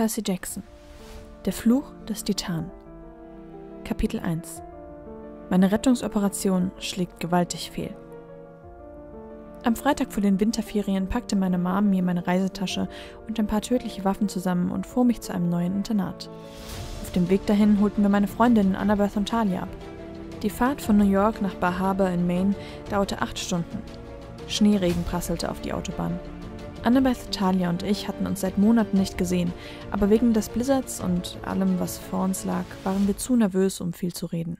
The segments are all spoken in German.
Percy Jackson Der Fluch des Titan Kapitel 1 Meine Rettungsoperation schlägt gewaltig fehl. Am Freitag vor den Winterferien packte meine Mom mir meine Reisetasche und ein paar tödliche Waffen zusammen und fuhr mich zu einem neuen Internat. Auf dem Weg dahin holten wir meine Freundinnen Annabeth und Talia ab. Die Fahrt von New York nach Bar Harbor in Maine dauerte acht Stunden. Schneeregen prasselte auf die Autobahn. Annabeth, Talia und ich hatten uns seit Monaten nicht gesehen, aber wegen des Blizzards und allem, was vor uns lag, waren wir zu nervös, um viel zu reden.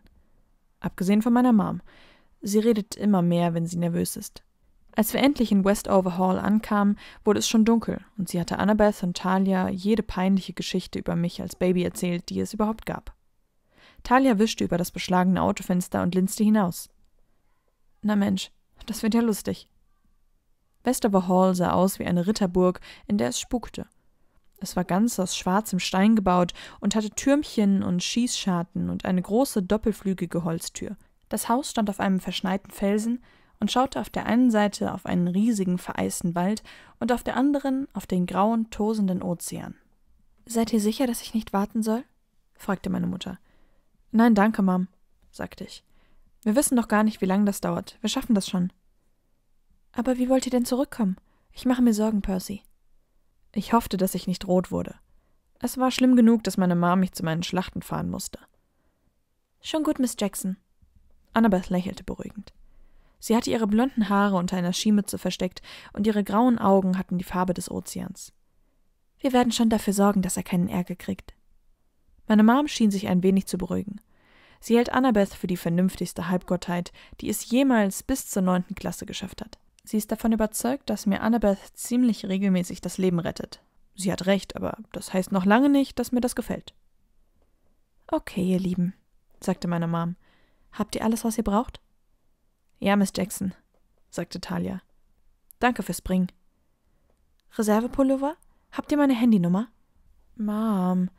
Abgesehen von meiner Mom. Sie redet immer mehr, wenn sie nervös ist. Als wir endlich in Westover Hall ankamen, wurde es schon dunkel und sie hatte Annabeth und Talia jede peinliche Geschichte über mich als Baby erzählt, die es überhaupt gab. Talia wischte über das beschlagene Autofenster und linste hinaus. Na Mensch, das wird ja lustig, Westover Hall sah aus wie eine Ritterburg, in der es spukte. Es war ganz aus schwarzem Stein gebaut und hatte Türmchen und Schießscharten und eine große doppelflügige Holztür. Das Haus stand auf einem verschneiten Felsen und schaute auf der einen Seite auf einen riesigen vereisten Wald und auf der anderen auf den grauen, tosenden Ozean. Seid ihr sicher, dass ich nicht warten soll? fragte meine Mutter. Nein, danke, Mom, sagte ich. Wir wissen doch gar nicht, wie lange das dauert. Wir schaffen das schon. Aber wie wollt ihr denn zurückkommen? Ich mache mir Sorgen, Percy. Ich hoffte, dass ich nicht rot wurde. Es war schlimm genug, dass meine Mom mich zu meinen Schlachten fahren musste. Schon gut, Miss Jackson. Annabeth lächelte beruhigend. Sie hatte ihre blonden Haare unter einer Skimütze versteckt und ihre grauen Augen hatten die Farbe des Ozeans. Wir werden schon dafür sorgen, dass er keinen Ärger kriegt. Meine Mom schien sich ein wenig zu beruhigen. Sie hält Annabeth für die vernünftigste Halbgottheit, die es jemals bis zur neunten Klasse geschafft hat. Sie ist davon überzeugt, dass mir Annabeth ziemlich regelmäßig das Leben rettet. Sie hat recht, aber das heißt noch lange nicht, dass mir das gefällt. Okay, ihr Lieben, sagte meine Mom. Habt ihr alles, was ihr braucht? Ja, Miss Jackson, sagte Talia. Danke fürs Bringen. Reservepullover? Habt ihr meine Handynummer? Mom.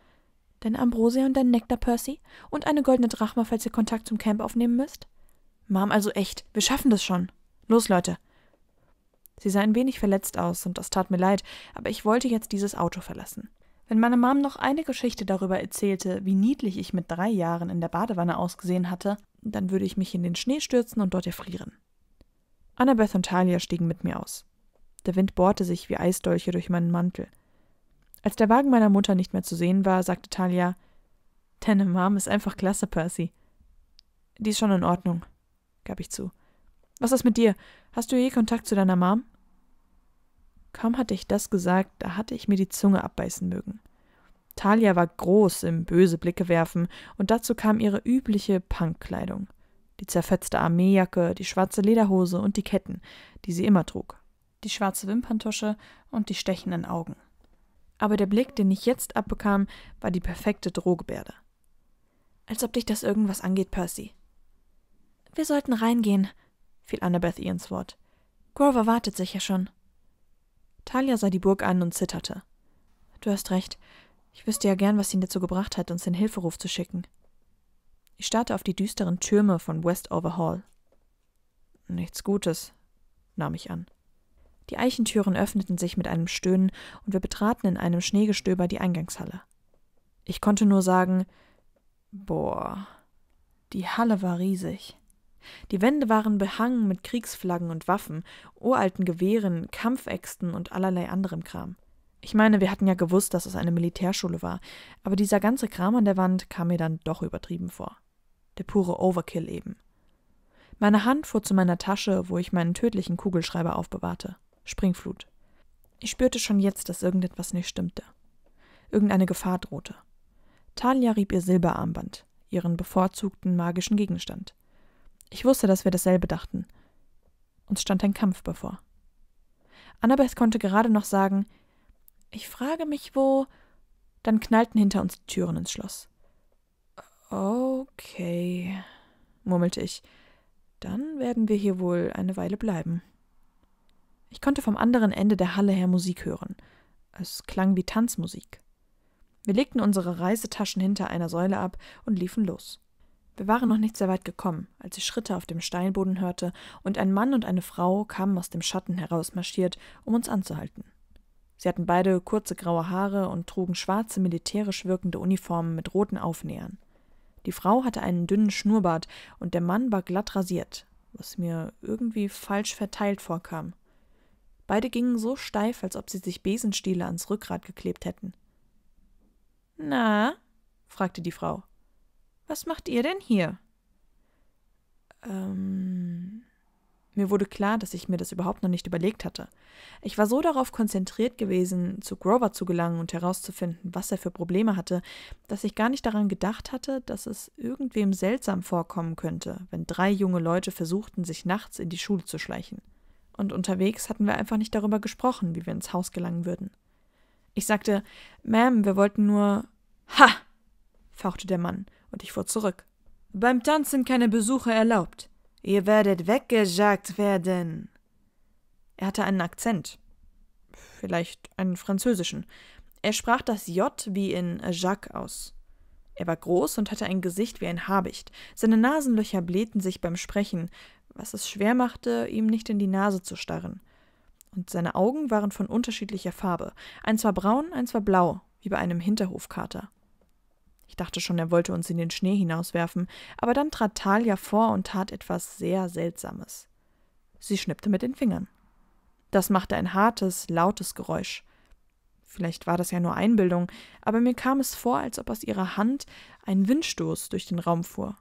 Dein Ambrosia und dein Nektar, Percy? Und eine goldene Drachma, falls ihr Kontakt zum Camp aufnehmen müsst? Mom, also echt. Wir schaffen das schon. Los, Leute. Sie sah ein wenig verletzt aus und das tat mir leid, aber ich wollte jetzt dieses Auto verlassen. Wenn meine Mom noch eine Geschichte darüber erzählte, wie niedlich ich mit drei Jahren in der Badewanne ausgesehen hatte, dann würde ich mich in den Schnee stürzen und dort erfrieren. Annabeth und Talia stiegen mit mir aus. Der Wind bohrte sich wie Eisdolche durch meinen Mantel. Als der Wagen meiner Mutter nicht mehr zu sehen war, sagte Talia: Deine Mom ist einfach klasse, Percy. Die ist schon in Ordnung, gab ich zu. Was ist mit dir? Hast du je Kontakt zu deiner Mom? Kaum hatte ich das gesagt, da hatte ich mir die Zunge abbeißen mögen. Talia war groß im böse Blicke werfen, und dazu kam ihre übliche Punkkleidung. Die zerfetzte Armeejacke, die schwarze Lederhose und die Ketten, die sie immer trug. Die schwarze Wimperntusche und die stechenden Augen. Aber der Blick, den ich jetzt abbekam, war die perfekte Drohgebärde. Als ob dich das irgendwas angeht, Percy. Wir sollten reingehen, fiel Annabeth ihr ins Wort. Grover wartet sich ja schon. Talia sah die Burg an und zitterte. Du hast recht. Ich wüsste ja gern, was ihn dazu gebracht hat, uns den Hilferuf zu schicken. Ich starrte auf die düsteren Türme von Westover Hall. Nichts Gutes, nahm ich an. Die Eichentüren öffneten sich mit einem Stöhnen und wir betraten in einem Schneegestöber die Eingangshalle. Ich konnte nur sagen, boah, die Halle war riesig. Die Wände waren behangen mit Kriegsflaggen und Waffen, uralten Gewehren, Kampfäxten und allerlei anderem Kram. Ich meine, wir hatten ja gewusst, dass es eine Militärschule war, aber dieser ganze Kram an der Wand kam mir dann doch übertrieben vor. Der pure Overkill eben. Meine Hand fuhr zu meiner Tasche, wo ich meinen tödlichen Kugelschreiber aufbewahrte. Springflut. Ich spürte schon jetzt, dass irgendetwas nicht stimmte. Irgendeine Gefahr drohte. Talia rieb ihr Silberarmband, ihren bevorzugten magischen Gegenstand. Ich wusste, dass wir dasselbe dachten. Uns stand ein Kampf bevor. Annabeth konnte gerade noch sagen, ich frage mich, wo. Dann knallten hinter uns die Türen ins Schloss. Okay, murmelte ich. Dann werden wir hier wohl eine Weile bleiben. Ich konnte vom anderen Ende der Halle her Musik hören. Es klang wie Tanzmusik. Wir legten unsere Reisetaschen hinter einer Säule ab und liefen los. Wir waren noch nicht sehr weit gekommen, als ich Schritte auf dem Steinboden hörte, und ein Mann und eine Frau kamen aus dem Schatten herausmarschiert, um uns anzuhalten. Sie hatten beide kurze graue Haare und trugen schwarze militärisch wirkende Uniformen mit roten Aufnähern. Die Frau hatte einen dünnen Schnurrbart und der Mann war glatt rasiert, was mir irgendwie falsch verteilt vorkam. Beide gingen so steif, als ob sie sich Besenstiele ans Rückgrat geklebt hätten. Na? fragte die Frau. Was macht ihr denn hier? Ähm. Mir wurde klar, dass ich mir das überhaupt noch nicht überlegt hatte. Ich war so darauf konzentriert gewesen, zu Grover zu gelangen und herauszufinden, was er für Probleme hatte, dass ich gar nicht daran gedacht hatte, dass es irgendwem seltsam vorkommen könnte, wenn drei junge Leute versuchten, sich nachts in die Schule zu schleichen. Und unterwegs hatten wir einfach nicht darüber gesprochen, wie wir ins Haus gelangen würden. Ich sagte, Ma'am, wir wollten nur. Ha! fauchte der Mann und ich fuhr zurück. Beim Tanzen keine Besucher erlaubt. Ihr werdet weggejagt werden. Er hatte einen Akzent. Vielleicht einen französischen. Er sprach das J wie in Jacques aus. Er war groß und hatte ein Gesicht wie ein Habicht. Seine Nasenlöcher blähten sich beim Sprechen, was es schwer machte, ihm nicht in die Nase zu starren. Und seine Augen waren von unterschiedlicher Farbe. Eins war braun, eins war blau, wie bei einem Hinterhofkater. Ich dachte schon, er wollte uns in den Schnee hinauswerfen, aber dann trat Talia vor und tat etwas sehr Seltsames. Sie schnippte mit den Fingern. Das machte ein hartes, lautes Geräusch. Vielleicht war das ja nur Einbildung, aber mir kam es vor, als ob aus ihrer Hand ein Windstoß durch den Raum fuhr.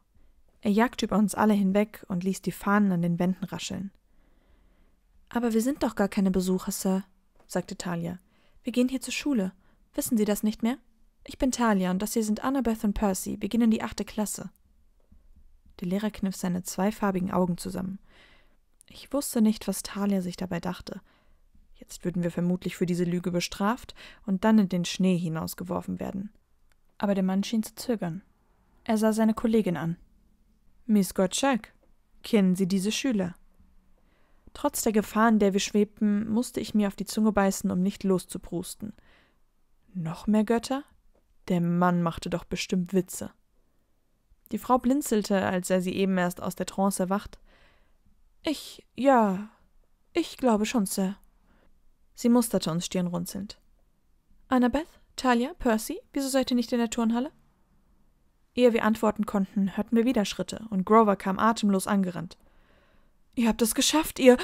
Er jagte über uns alle hinweg und ließ die Fahnen an den Wänden rascheln. Aber wir sind doch gar keine Besucher, Sir, sagte Talia. Wir gehen hier zur Schule. Wissen Sie das nicht mehr? Ich bin Talia und das hier sind Annabeth und Percy, beginnen die achte Klasse. Der Lehrer kniff seine zweifarbigen Augen zusammen. Ich wusste nicht, was Talia sich dabei dachte. Jetzt würden wir vermutlich für diese Lüge bestraft und dann in den Schnee hinausgeworfen werden. Aber der Mann schien zu zögern. Er sah seine Kollegin an. Miss Gottschalk, kennen Sie diese Schüler? Trotz der Gefahr, in der wir schwebten, musste ich mir auf die Zunge beißen, um nicht loszuprusten. Noch mehr Götter? Der Mann machte doch bestimmt Witze. Die Frau blinzelte, als er sie eben erst aus der Trance erwacht. Ich, ja, ich glaube schon, Sir. Sie musterte uns stirnrunzelnd. Annabeth, Talia, Percy, wieso seid ihr nicht in der Turnhalle? Ehe wir antworten konnten, hörten wir wieder Schritte, und Grover kam atemlos angerannt. Ihr habt es geschafft, ihr.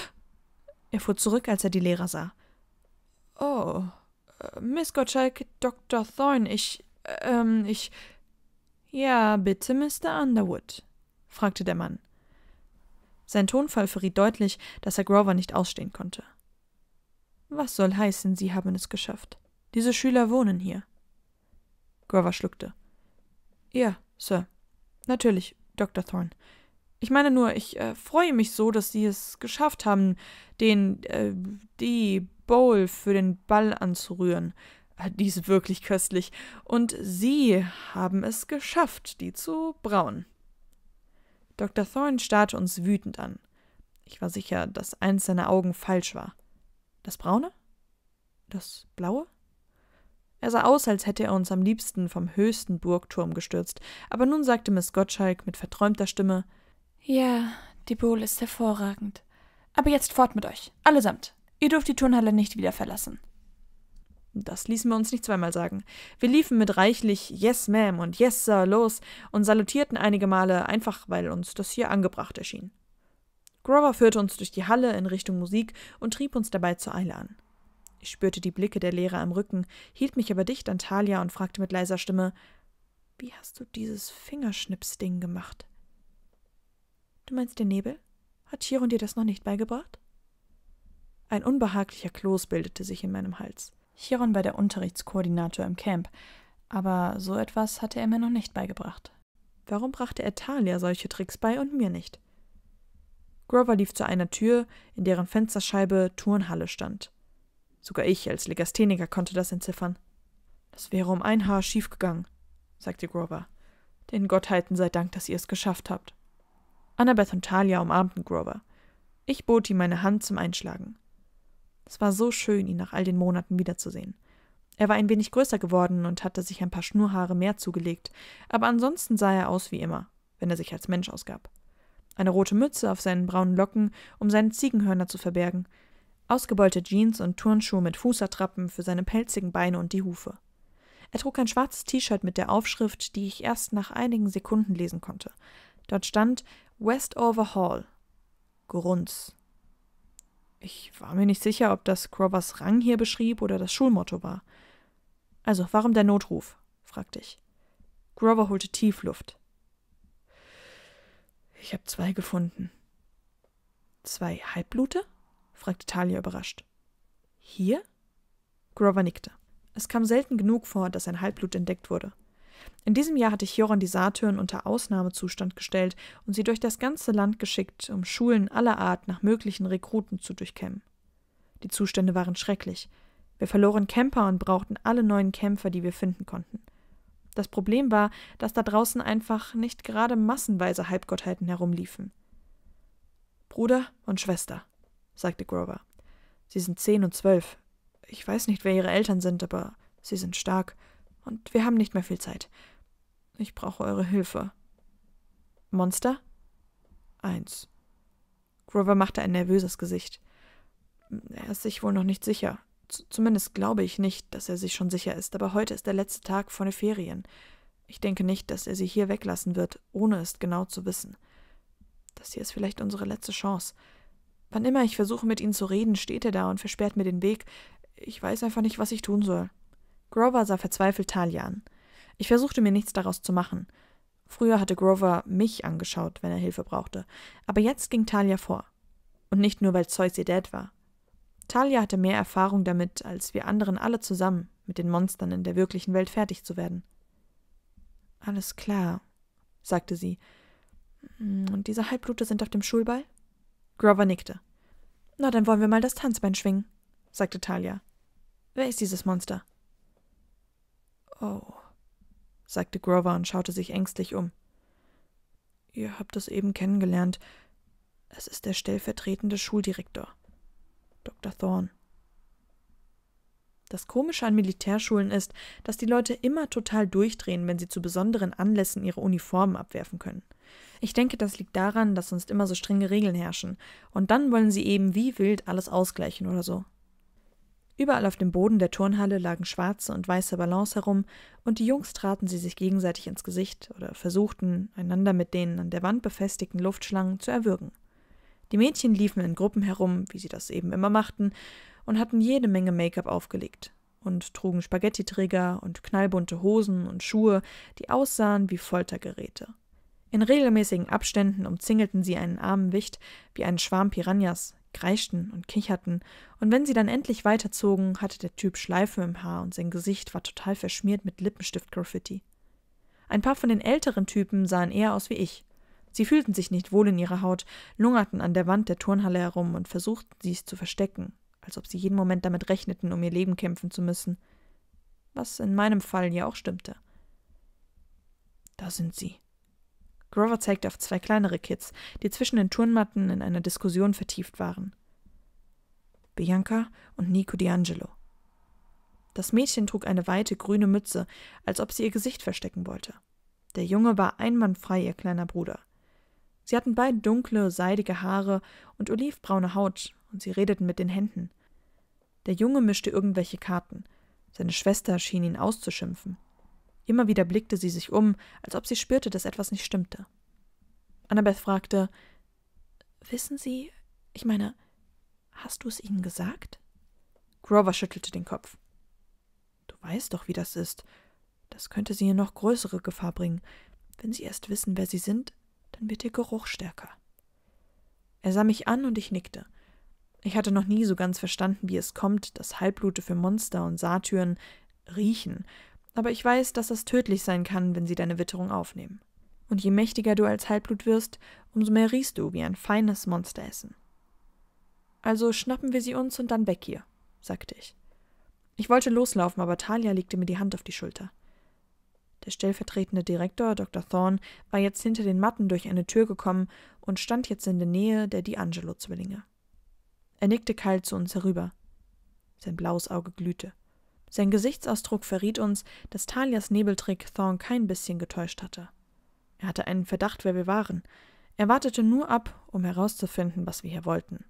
Er fuhr zurück, als er die Lehrer sah. Oh, äh, Miss Gottschalk, Dr. Thorne, ich. Ähm, ich. Ja, bitte, Mr. Underwood, fragte der Mann. Sein Tonfall verriet deutlich, dass er Grover nicht ausstehen konnte. Was soll heißen, Sie haben es geschafft? Diese Schüler wohnen hier. Grover schluckte. Ja, Sir. Natürlich, Dr. Thorne. Ich meine nur, ich äh, freue mich so, dass Sie es geschafft haben, den, äh, die Bowl für den Ball anzurühren. Ah, die ist wirklich köstlich. Und Sie haben es geschafft, die zu brauen. Dr. Thorne starrte uns wütend an. Ich war sicher, dass eins seiner Augen falsch war. Das braune? Das blaue? Er sah aus, als hätte er uns am liebsten vom höchsten Burgturm gestürzt, aber nun sagte Miss Gottschalk mit verträumter Stimme Ja, die Bowl ist hervorragend. Aber jetzt fort mit euch, allesamt. Ihr dürft die Turnhalle nicht wieder verlassen. Das ließen wir uns nicht zweimal sagen. Wir liefen mit reichlich Yes, Ma'am und Yes, Sir los und salutierten einige Male, einfach weil uns das hier angebracht erschien. Grover führte uns durch die Halle in Richtung Musik und trieb uns dabei zur Eile an. Ich spürte die Blicke der Lehrer am Rücken, hielt mich aber dicht an Talia und fragte mit leiser Stimme: Wie hast du dieses Fingerschnipsding gemacht? Du meinst den Nebel? Hat Chiron dir das noch nicht beigebracht? Ein unbehaglicher Kloß bildete sich in meinem Hals. Chiron war der Unterrichtskoordinator im Camp, aber so etwas hatte er mir noch nicht beigebracht. Warum brachte er Talia solche Tricks bei und mir nicht? Grover lief zu einer Tür, in deren Fensterscheibe Turnhalle stand. Sogar ich als Legastheniker konnte das entziffern. Das wäre um ein Haar schiefgegangen, sagte Grover. Den Gottheiten sei Dank, dass ihr es geschafft habt. Annabeth und Talia umarmten Grover. Ich bot ihm meine Hand zum Einschlagen. Es war so schön, ihn nach all den Monaten wiederzusehen. Er war ein wenig größer geworden und hatte sich ein paar Schnurhaare mehr zugelegt, aber ansonsten sah er aus wie immer, wenn er sich als Mensch ausgab. Eine rote Mütze auf seinen braunen Locken, um seine Ziegenhörner zu verbergen, ausgebeulte Jeans und Turnschuhe mit Fußattrappen für seine pelzigen Beine und die Hufe. Er trug ein schwarzes T-Shirt mit der Aufschrift, die ich erst nach einigen Sekunden lesen konnte. Dort stand Westover Hall. Grunz. Ich war mir nicht sicher, ob das Grovers Rang hier beschrieb oder das Schulmotto war. Also, warum der Notruf? fragte ich. Grover holte tief Luft. Ich habe zwei gefunden. Zwei Halbblute? fragte Talia überrascht. Hier? Grover nickte. Es kam selten genug vor, dass ein Halbblut entdeckt wurde. In diesem Jahr hatte ich die Satyren unter Ausnahmezustand gestellt und sie durch das ganze Land geschickt, um Schulen aller Art nach möglichen Rekruten zu durchkämmen. Die Zustände waren schrecklich. Wir verloren Camper und brauchten alle neuen Kämpfer, die wir finden konnten. Das Problem war, dass da draußen einfach nicht gerade massenweise Halbgottheiten herumliefen. Bruder und Schwester, sagte Grover. Sie sind zehn und zwölf. Ich weiß nicht, wer ihre Eltern sind, aber sie sind stark. Und wir haben nicht mehr viel Zeit. Ich brauche eure Hilfe. Monster? Eins. Grover machte ein nervöses Gesicht. Er ist sich wohl noch nicht sicher. Z zumindest glaube ich nicht, dass er sich schon sicher ist, aber heute ist der letzte Tag vor den Ferien. Ich denke nicht, dass er sie hier weglassen wird, ohne es genau zu wissen. Das hier ist vielleicht unsere letzte Chance. Wann immer ich versuche, mit ihm zu reden, steht er da und versperrt mir den Weg. Ich weiß einfach nicht, was ich tun soll. Grover sah verzweifelt Talia an. Ich versuchte mir nichts daraus zu machen. Früher hatte Grover mich angeschaut, wenn er Hilfe brauchte, aber jetzt ging Talia vor. Und nicht nur, weil Zeus ihr Dad war. Talia hatte mehr Erfahrung damit, als wir anderen alle zusammen, mit den Monstern in der wirklichen Welt fertig zu werden. Alles klar, sagte sie. Hm, und diese Halbblute sind auf dem Schulball? Grover nickte. Na, dann wollen wir mal das Tanzbein schwingen, sagte Talia. Wer ist dieses Monster? Oh, sagte Grover und schaute sich ängstlich um. Ihr habt es eben kennengelernt. Es ist der stellvertretende Schuldirektor, Dr. Thorne. Das Komische an Militärschulen ist, dass die Leute immer total durchdrehen, wenn sie zu besonderen Anlässen ihre Uniformen abwerfen können. Ich denke, das liegt daran, dass sonst immer so strenge Regeln herrschen, und dann wollen sie eben wie wild alles ausgleichen oder so. Überall auf dem Boden der Turnhalle lagen schwarze und weiße Ballons herum, und die Jungs traten sie sich gegenseitig ins Gesicht oder versuchten, einander mit den an der Wand befestigten Luftschlangen zu erwürgen. Die Mädchen liefen in Gruppen herum, wie sie das eben immer machten, und hatten jede Menge Make-up aufgelegt und trugen Spaghettiträger und knallbunte Hosen und Schuhe, die aussahen wie Foltergeräte. In regelmäßigen Abständen umzingelten sie einen armen Wicht wie einen Schwarm Piranhas, kreischten und kicherten, und wenn sie dann endlich weiterzogen, hatte der Typ Schleifen im Haar und sein Gesicht war total verschmiert mit Lippenstift-Graffiti. Ein paar von den älteren Typen sahen eher aus wie ich. Sie fühlten sich nicht wohl in ihrer Haut, lungerten an der Wand der Turnhalle herum und versuchten, sie zu verstecken, als ob sie jeden Moment damit rechneten, um ihr Leben kämpfen zu müssen. Was in meinem Fall ja auch stimmte. Da sind sie, Grover zeigte auf zwei kleinere Kids, die zwischen den Turnmatten in einer Diskussion vertieft waren. Bianca und Nico D'Angelo. Das Mädchen trug eine weite grüne Mütze, als ob sie ihr Gesicht verstecken wollte. Der Junge war einwandfrei ihr kleiner Bruder. Sie hatten beide dunkle, seidige Haare und olivbraune Haut, und sie redeten mit den Händen. Der Junge mischte irgendwelche Karten. Seine Schwester schien ihn auszuschimpfen. Immer wieder blickte sie sich um, als ob sie spürte, dass etwas nicht stimmte. Annabeth fragte Wissen Sie, ich meine, hast du es ihnen gesagt? Grover schüttelte den Kopf. Du weißt doch, wie das ist. Das könnte sie in noch größere Gefahr bringen. Wenn sie erst wissen, wer sie sind, dann wird ihr Geruch stärker. Er sah mich an und ich nickte. Ich hatte noch nie so ganz verstanden, wie es kommt, dass Halblute für Monster und Satyren riechen aber ich weiß, dass das tödlich sein kann, wenn sie deine Witterung aufnehmen. Und je mächtiger du als Halbblut wirst, umso mehr riechst du wie ein feines Monsteressen. Also schnappen wir sie uns und dann weg hier, sagte ich. Ich wollte loslaufen, aber Talia legte mir die Hand auf die Schulter. Der stellvertretende Direktor, Dr. Thorne, war jetzt hinter den Matten durch eine Tür gekommen und stand jetzt in der Nähe der D'Angelo-Zwillinge. Er nickte kalt zu uns herüber. Sein blaues Auge glühte. Sein Gesichtsausdruck verriet uns, dass Talias Nebeltrick Thorn kein bisschen getäuscht hatte. Er hatte einen Verdacht, wer wir waren. Er wartete nur ab, um herauszufinden, was wir hier wollten.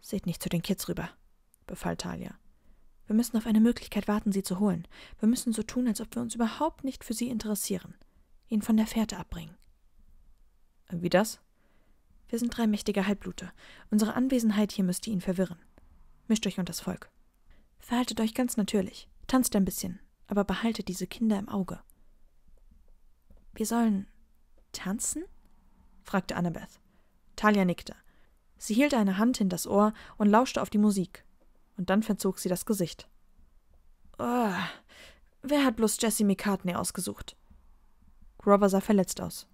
Seht nicht zu den Kids rüber, befahl Talia. Wir müssen auf eine Möglichkeit warten, sie zu holen. Wir müssen so tun, als ob wir uns überhaupt nicht für sie interessieren. Ihn von der Fährte abbringen. Wie das? Wir sind drei mächtige Halbblute. Unsere Anwesenheit hier müsste ihn verwirren. Mischt euch und das Volk. Verhaltet euch ganz natürlich, tanzt ein bisschen, aber behaltet diese Kinder im Auge. Wir sollen tanzen? fragte Annabeth. Talia nickte. Sie hielt eine Hand in das Ohr und lauschte auf die Musik. Und dann verzog sie das Gesicht. Oh, wer hat bloß Jessie McCartney ausgesucht? Grover sah verletzt aus.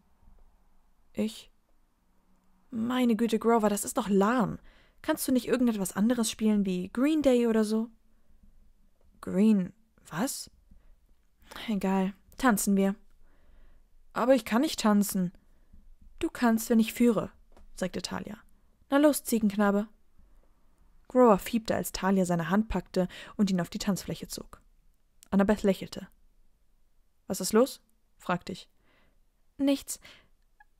Ich? Meine Güte, Grover, das ist doch lahm. Kannst du nicht irgendetwas anderes spielen wie Green Day oder so? Green. Was? Egal, tanzen wir. Aber ich kann nicht tanzen. Du kannst, wenn ich führe, sagte Talia. Na los, Ziegenknabe. Grower fiebte, als Talia seine Hand packte und ihn auf die Tanzfläche zog. Annabeth lächelte. Was ist los? fragte ich. Nichts.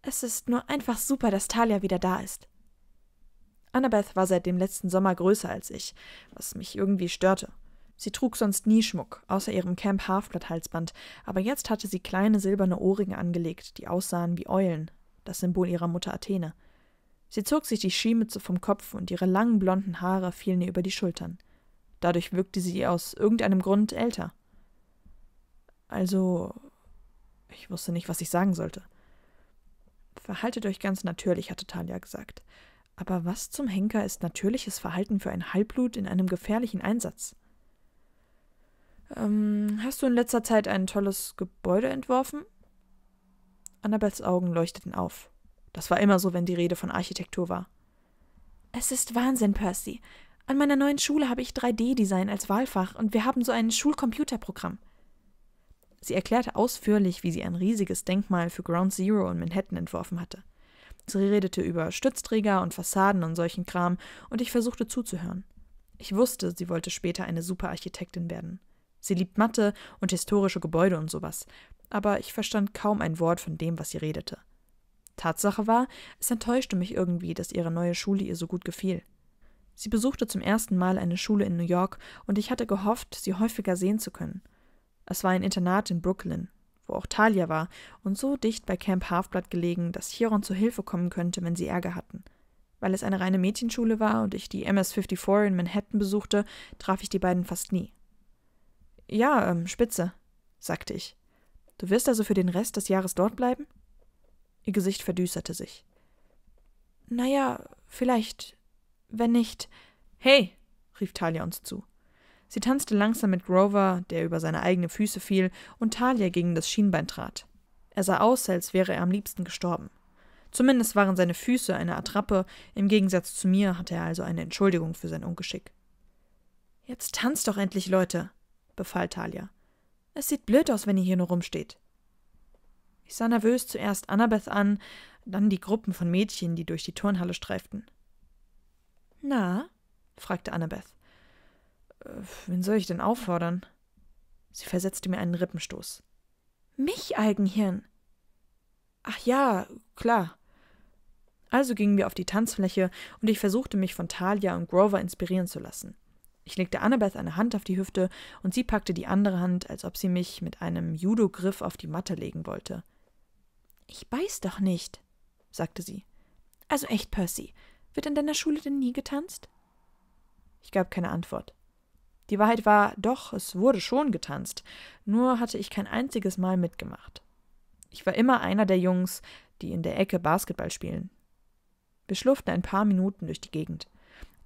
Es ist nur einfach super, dass Talia wieder da ist. Annabeth war seit dem letzten Sommer größer als ich, was mich irgendwie störte. Sie trug sonst nie Schmuck, außer ihrem Camp Halfblatt-Halsband, aber jetzt hatte sie kleine silberne Ohrringe angelegt, die aussahen wie Eulen, das Symbol ihrer Mutter Athene. Sie zog sich die Skimütze vom Kopf und ihre langen blonden Haare fielen ihr über die Schultern. Dadurch wirkte sie aus irgendeinem Grund älter. Also, ich wusste nicht, was ich sagen sollte. Verhaltet euch ganz natürlich, hatte Talia gesagt. Aber was zum Henker ist natürliches Verhalten für ein Halbblut in einem gefährlichen Einsatz? Ähm, hast du in letzter Zeit ein tolles Gebäude entworfen? Annabels Augen leuchteten auf. Das war immer so, wenn die Rede von Architektur war. Es ist Wahnsinn, Percy. An meiner neuen Schule habe ich 3D-Design als Wahlfach und wir haben so ein Schulcomputerprogramm. Sie erklärte ausführlich, wie sie ein riesiges Denkmal für Ground Zero in Manhattan entworfen hatte. Sie redete über Stützträger und Fassaden und solchen Kram und ich versuchte zuzuhören. Ich wusste, sie wollte später eine Superarchitektin werden. Sie liebt Mathe und historische Gebäude und sowas, aber ich verstand kaum ein Wort von dem, was sie redete. Tatsache war, es enttäuschte mich irgendwie, dass ihre neue Schule ihr so gut gefiel. Sie besuchte zum ersten Mal eine Schule in New York und ich hatte gehofft, sie häufiger sehen zu können. Es war ein Internat in Brooklyn, wo auch Talia war und so dicht bei Camp Halfblood gelegen, dass Chiron zu Hilfe kommen könnte, wenn sie Ärger hatten. Weil es eine reine Mädchenschule war und ich die MS-54 in Manhattan besuchte, traf ich die beiden fast nie. Ja, ähm, spitze, sagte ich. Du wirst also für den Rest des Jahres dort bleiben? Ihr Gesicht verdüsterte sich. Naja, vielleicht. Wenn nicht. Hey! rief Talia uns zu. Sie tanzte langsam mit Grover, der über seine eigenen Füße fiel, und Talia gegen das Schienbein trat. Er sah aus, als wäre er am liebsten gestorben. Zumindest waren seine Füße eine Attrappe, im Gegensatz zu mir hatte er also eine Entschuldigung für sein Ungeschick. Jetzt tanzt doch endlich, Leute, befahl Talia. Es sieht blöd aus, wenn ihr hier nur rumsteht. Ich sah nervös zuerst Annabeth an, dann die Gruppen von Mädchen, die durch die Turnhalle streiften. Na? fragte Annabeth. Äh, wen soll ich denn auffordern? Sie versetzte mir einen Rippenstoß. Mich, Eigenhirn! Ach ja, klar. Also gingen wir auf die Tanzfläche und ich versuchte mich von Talia und Grover inspirieren zu lassen. Ich legte Annabeth eine Hand auf die Hüfte und sie packte die andere Hand, als ob sie mich mit einem Judo-Griff auf die Matte legen wollte. Ich beiß doch nicht, sagte sie. Also echt, Percy, wird in deiner Schule denn nie getanzt? Ich gab keine Antwort. Die Wahrheit war, doch, es wurde schon getanzt, nur hatte ich kein einziges Mal mitgemacht. Ich war immer einer der Jungs, die in der Ecke Basketball spielen. Wir schlurften ein paar Minuten durch die Gegend.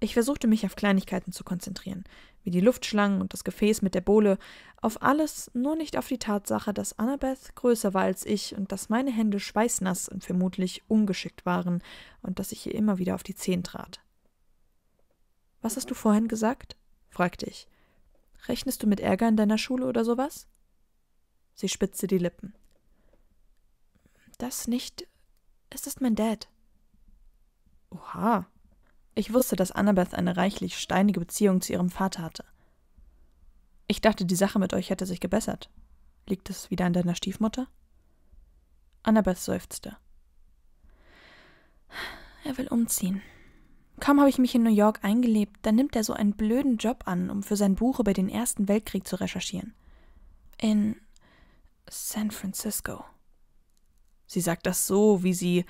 Ich versuchte mich auf Kleinigkeiten zu konzentrieren, wie die Luftschlangen und das Gefäß mit der Bohle, auf alles, nur nicht auf die Tatsache, dass Annabeth größer war als ich und dass meine Hände schweißnass und vermutlich ungeschickt waren und dass ich ihr immer wieder auf die Zehen trat. Was hast du vorhin gesagt? fragte ich. Rechnest du mit Ärger in deiner Schule oder sowas? Sie spitzte die Lippen. Das nicht. Es ist mein Dad. Oha, ich wusste, dass Annabeth eine reichlich steinige Beziehung zu ihrem Vater hatte. Ich dachte, die Sache mit euch hätte sich gebessert. Liegt es wieder an deiner Stiefmutter? Annabeth seufzte. Er will umziehen. Kaum habe ich mich in New York eingelebt, dann nimmt er so einen blöden Job an, um für sein Buch über den Ersten Weltkrieg zu recherchieren. In San Francisco. Sie sagt das so, wie sie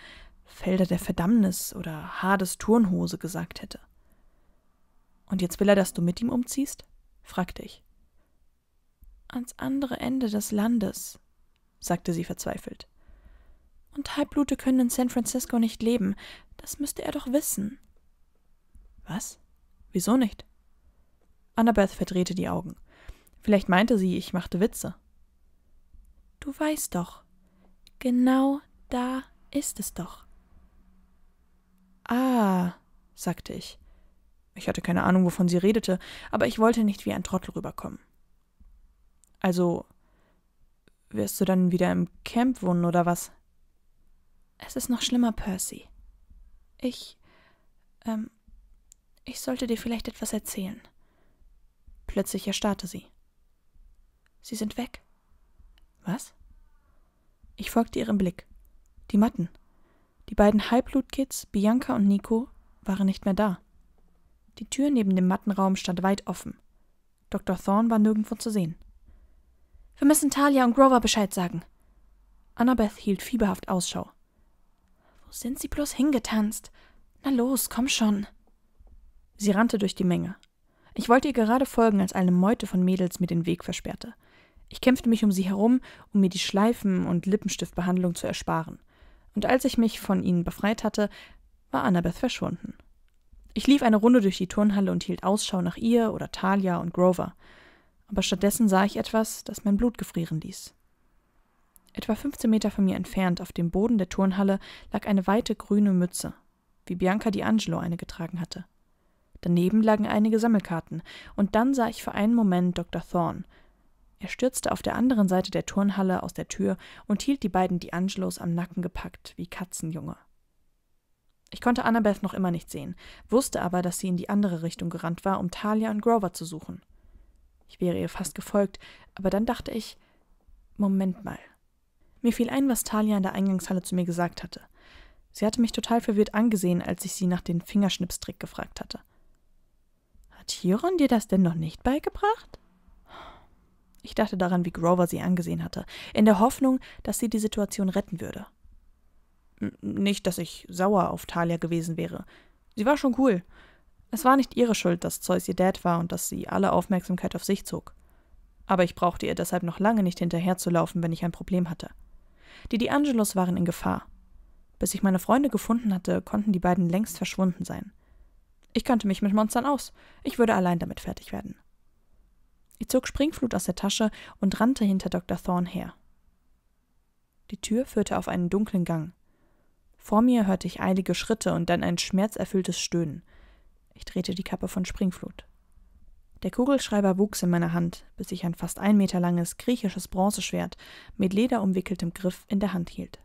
Felder der Verdammnis oder Hades Turnhose gesagt hätte. Und jetzt will er, dass du mit ihm umziehst? fragte ich. Ans andere Ende des Landes, sagte sie verzweifelt. Und Halbblute können in San Francisco nicht leben. Das müsste er doch wissen. Was? Wieso nicht? Annabeth verdrehte die Augen. Vielleicht meinte sie, ich machte Witze. Du weißt doch. Genau da ist es doch. Ah, sagte ich. Ich hatte keine Ahnung, wovon sie redete, aber ich wollte nicht wie ein Trottel rüberkommen. Also, wirst du dann wieder im Camp wohnen oder was? Es ist noch schlimmer, Percy. Ich. ähm. Ich sollte dir vielleicht etwas erzählen. Plötzlich erstarrte sie. Sie sind weg. Was? Ich folgte ihrem Blick. Die Matten. Die beiden Halbblutkids, Bianca und Nico, waren nicht mehr da. Die Tür neben dem Mattenraum stand weit offen. Dr. Thorne war nirgendwo zu sehen. Wir müssen Talia und Grover Bescheid sagen. Annabeth hielt fieberhaft Ausschau. Wo sind sie bloß hingetanzt? Na los, komm schon. Sie rannte durch die Menge. Ich wollte ihr gerade folgen, als eine Meute von Mädels mir den Weg versperrte. Ich kämpfte mich um sie herum, um mir die Schleifen- und Lippenstiftbehandlung zu ersparen und als ich mich von ihnen befreit hatte, war Annabeth verschwunden. Ich lief eine Runde durch die Turnhalle und hielt Ausschau nach ihr oder Talia und Grover, aber stattdessen sah ich etwas, das mein Blut gefrieren ließ. Etwa 15 Meter von mir entfernt, auf dem Boden der Turnhalle, lag eine weite grüne Mütze, wie Bianca Di Angelo eine getragen hatte. Daneben lagen einige Sammelkarten, und dann sah ich für einen Moment Dr. Thorne, er stürzte auf der anderen Seite der Turnhalle aus der Tür und hielt die beiden D'Angelos am Nacken gepackt, wie Katzenjunge. Ich konnte Annabeth noch immer nicht sehen, wusste aber, dass sie in die andere Richtung gerannt war, um Talia und Grover zu suchen. Ich wäre ihr fast gefolgt, aber dann dachte ich, Moment mal. Mir fiel ein, was Talia in der Eingangshalle zu mir gesagt hatte. Sie hatte mich total verwirrt angesehen, als ich sie nach dem Fingerschnipstrick gefragt hatte. Hat Chiron dir das denn noch nicht beigebracht? Ich dachte daran, wie Grover sie angesehen hatte, in der Hoffnung, dass sie die Situation retten würde. Nicht, dass ich sauer auf Talia gewesen wäre. Sie war schon cool. Es war nicht ihre Schuld, dass Zeus ihr Dad war und dass sie alle Aufmerksamkeit auf sich zog. Aber ich brauchte ihr deshalb noch lange nicht hinterherzulaufen, wenn ich ein Problem hatte. Die D'Angelos waren in Gefahr. Bis ich meine Freunde gefunden hatte, konnten die beiden längst verschwunden sein. Ich kannte mich mit Monstern aus. Ich würde allein damit fertig werden. Ich zog Springflut aus der Tasche und rannte hinter Dr. Thorn her. Die Tür führte auf einen dunklen Gang. Vor mir hörte ich eilige Schritte und dann ein schmerzerfülltes Stöhnen. Ich drehte die Kappe von Springflut. Der Kugelschreiber wuchs in meiner Hand, bis ich ein fast ein Meter langes griechisches Bronzeschwert mit lederumwickeltem Griff in der Hand hielt.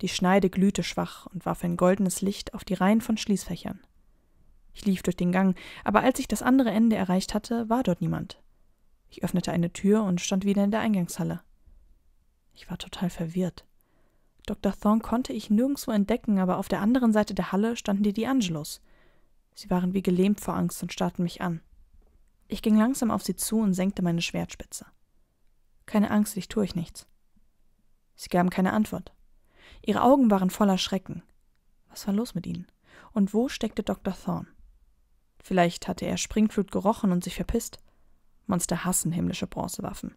Die Schneide glühte schwach und warf ein goldenes Licht auf die Reihen von Schließfächern. Ich lief durch den Gang, aber als ich das andere Ende erreicht hatte, war dort niemand. Ich öffnete eine Tür und stand wieder in der Eingangshalle. Ich war total verwirrt. Dr. Thorn konnte ich nirgendwo entdecken, aber auf der anderen Seite der Halle standen die D'Angelos. Sie waren wie gelähmt vor Angst und starrten mich an. Ich ging langsam auf sie zu und senkte meine Schwertspitze. Keine Angst, ich tue ich nichts. Sie gaben keine Antwort. Ihre Augen waren voller Schrecken. Was war los mit ihnen? Und wo steckte Dr. Thorn? Vielleicht hatte er Springflut gerochen und sich verpisst. Monster hassen himmlische Bronzewaffen.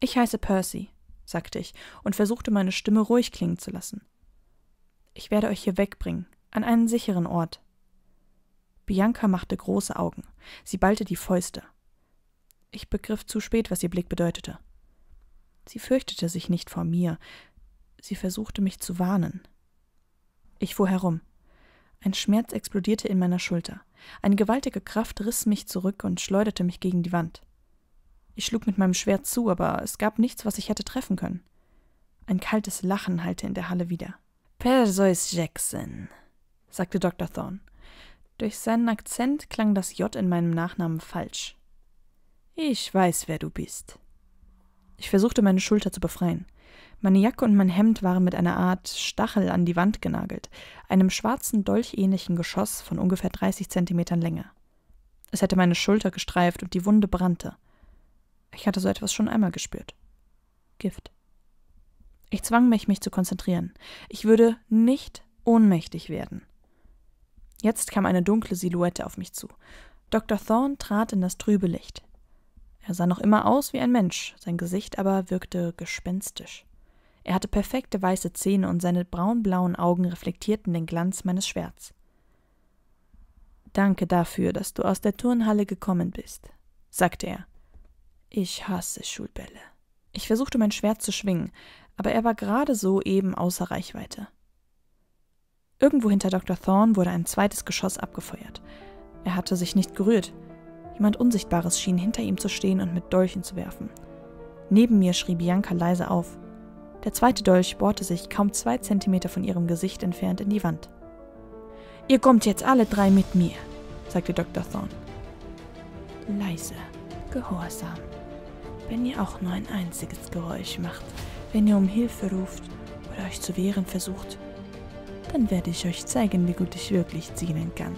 Ich heiße Percy, sagte ich und versuchte meine Stimme ruhig klingen zu lassen. Ich werde euch hier wegbringen, an einen sicheren Ort. Bianca machte große Augen, sie ballte die Fäuste. Ich begriff zu spät, was ihr Blick bedeutete. Sie fürchtete sich nicht vor mir, sie versuchte mich zu warnen. Ich fuhr herum, ein Schmerz explodierte in meiner Schulter. Eine gewaltige Kraft riss mich zurück und schleuderte mich gegen die Wand. Ich schlug mit meinem Schwert zu, aber es gab nichts, was ich hätte treffen können. Ein kaltes Lachen hallte in der Halle wieder. Perseus Jackson, sagte Dr. Thorne. Durch seinen Akzent klang das J in meinem Nachnamen falsch. Ich weiß, wer du bist. Ich versuchte, meine Schulter zu befreien. Meine Jacke und mein Hemd waren mit einer Art Stachel an die Wand genagelt, einem schwarzen, dolchähnlichen Geschoss von ungefähr 30 Zentimetern Länge. Es hätte meine Schulter gestreift und die Wunde brannte. Ich hatte so etwas schon einmal gespürt. Gift. Ich zwang mich, mich zu konzentrieren. Ich würde nicht ohnmächtig werden. Jetzt kam eine dunkle Silhouette auf mich zu. Dr. Thorne trat in das trübe Licht. Er sah noch immer aus wie ein Mensch, sein Gesicht aber wirkte gespenstisch. Er hatte perfekte weiße Zähne und seine braunblauen Augen reflektierten den Glanz meines Schwerts. Danke dafür, dass du aus der Turnhalle gekommen bist, sagte er. Ich hasse Schulbälle. Ich versuchte mein Schwert zu schwingen, aber er war gerade so eben außer Reichweite. Irgendwo hinter Dr. Thorn wurde ein zweites Geschoss abgefeuert. Er hatte sich nicht gerührt. Jemand Unsichtbares schien hinter ihm zu stehen und mit Dolchen zu werfen. Neben mir schrie Bianca leise auf. Der zweite Dolch bohrte sich kaum zwei Zentimeter von ihrem Gesicht entfernt in die Wand. Ihr kommt jetzt alle drei mit mir, sagte Dr. Thorne. Leise, gehorsam. Wenn ihr auch nur ein einziges Geräusch macht, wenn ihr um Hilfe ruft oder euch zu wehren versucht, dann werde ich euch zeigen, wie gut ich wirklich dienen kann.